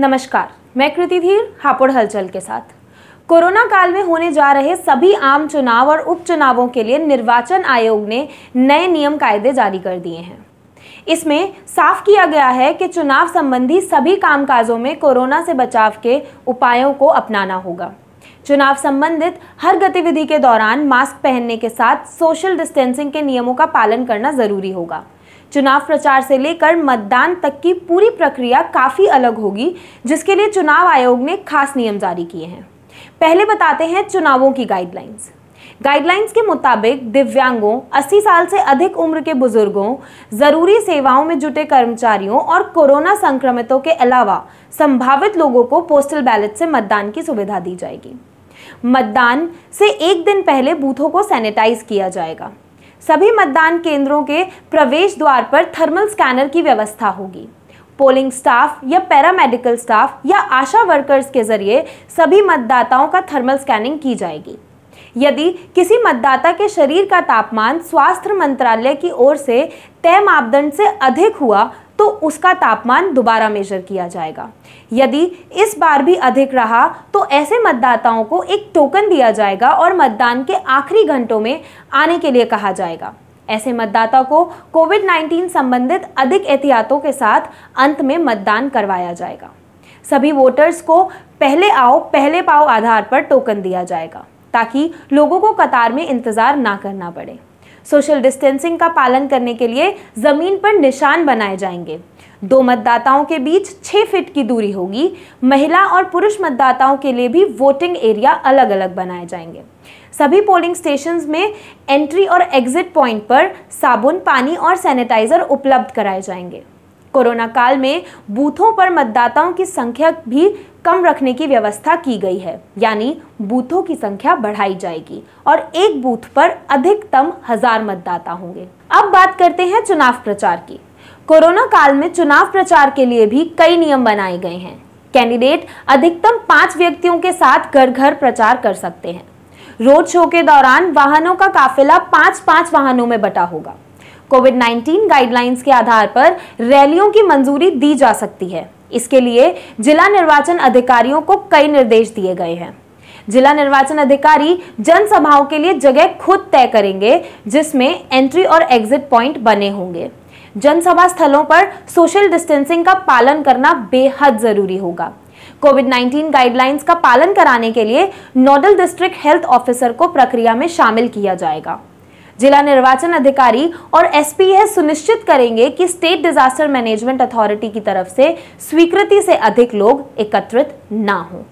नमस्कार मैं कृति धीर हापुड़ हलचल के साथ कोरोना काल में होने जा रहे सभी आम चुनाव और उपचुनावों के लिए निर्वाचन आयोग ने नए नियम कायदे जारी कर दिए हैं इसमें साफ किया गया है कि चुनाव संबंधी सभी कामकाजों में कोरोना से बचाव के उपायों को अपनाना होगा चुनाव संबंधित हर गतिविधि के दौरान मास्क पहनने के साथ सोशल डिस्टेंसिंग के नियमों का पालन करना जरूरी होगा चुनाव प्रचार से लेकर मतदान तक की पूरी प्रक्रिया काफ़ी अलग होगी जिसके लिए चुनाव आयोग ने खास नियम जारी किए हैं पहले बताते हैं चुनावों की गाइडलाइंस गाइडलाइंस के मुताबिक दिव्यांगों 80 साल से अधिक उम्र के बुजुर्गों ज़रूरी सेवाओं में जुटे कर्मचारियों और कोरोना संक्रमितों के अलावा संभावित लोगों को पोस्टल बैलेट से मतदान की सुविधा दी जाएगी मतदान से एक दिन पहले बूथों को सैनिटाइज किया जाएगा सभी मतदान केंद्रों के प्रवेश द्वार पर थर्मल स्कैनर की व्यवस्था होगी पोलिंग स्टाफ या पैरामेडिकल स्टाफ या आशा वर्कर्स के जरिए सभी मतदाताओं का थर्मल स्कैनिंग की जाएगी यदि किसी मतदाता के शरीर का तापमान स्वास्थ्य मंत्रालय की ओर से तय मापदंड से अधिक हुआ तो उसका तापमान दोबारा मेजर किया जाएगा यदि इस बार भी अधिक रहा तो ऐसे मतदाताओं को एक टोकन दिया जाएगा और मतदान के आखिरी घंटों में आने के लिए कहा जाएगा ऐसे मतदाता को कोविड 19 संबंधित अधिक एहतियातों के साथ अंत में मतदान करवाया जाएगा सभी वोटर्स को पहले आओ पहले पाओ आधार पर टोकन दिया जाएगा ताकि लोगों को कतार में इंतज़ार ना करना पड़े सोशल डिस्टेंसिंग का पालन करने के लिए ज़मीन पर निशान बनाए जाएंगे दो मतदाताओं के बीच छः फीट की दूरी होगी महिला और पुरुष मतदाताओं के लिए भी वोटिंग एरिया अलग अलग बनाए जाएंगे सभी पोलिंग स्टेशंस में एंट्री और एग्जिट पॉइंट पर साबुन पानी और सैनिटाइज़र उपलब्ध कराए जाएंगे कोरोना काल में बूथों पर मतदाताओं की संख्या भी कम रखने की व्यवस्था की गई है यानी बूथों की संख्या बढ़ाई जाएगी और एक बूथ पर अधिकतम हजार मतदाता होंगे अब बात करते हैं चुनाव प्रचार की कोरोना काल में चुनाव प्रचार के लिए भी कई नियम बनाए गए हैं कैंडिडेट अधिकतम पांच व्यक्तियों के साथ घर घर प्रचार कर सकते हैं रोड शो के दौरान वाहनों का काफिला पांच पांच वाहनों में बटा होगा कोविड 19 गाइडलाइंस के आधार पर रैलियों की मंजूरी दी जा सकती है इसके लिए जिला निर्वाचन अधिकारियों को कई निर्देश दिए गए हैं जिला निर्वाचन अधिकारी जनसभाओं के लिए जगह खुद तय करेंगे जिसमें एंट्री और एग्जिट पॉइंट बने होंगे जनसभा स्थलों पर सोशल डिस्टेंसिंग का पालन करना बेहद जरूरी होगा कोविड 19 गाइडलाइंस का पालन कराने के लिए नोडल डिस्ट्रिक्ट हेल्थ ऑफिसर को प्रक्रिया में शामिल किया जाएगा जिला निर्वाचन अधिकारी और एसपी यह सुनिश्चित करेंगे कि स्टेट डिजास्टर मैनेजमेंट अथॉरिटी की तरफ से स्वीकृति से अधिक लोग एकत्रित ना हों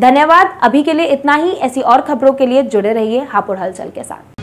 धन्यवाद अभी के लिए इतना ही ऐसी और खबरों के लिए जुड़े रहिए हापुड़ हलचल के साथ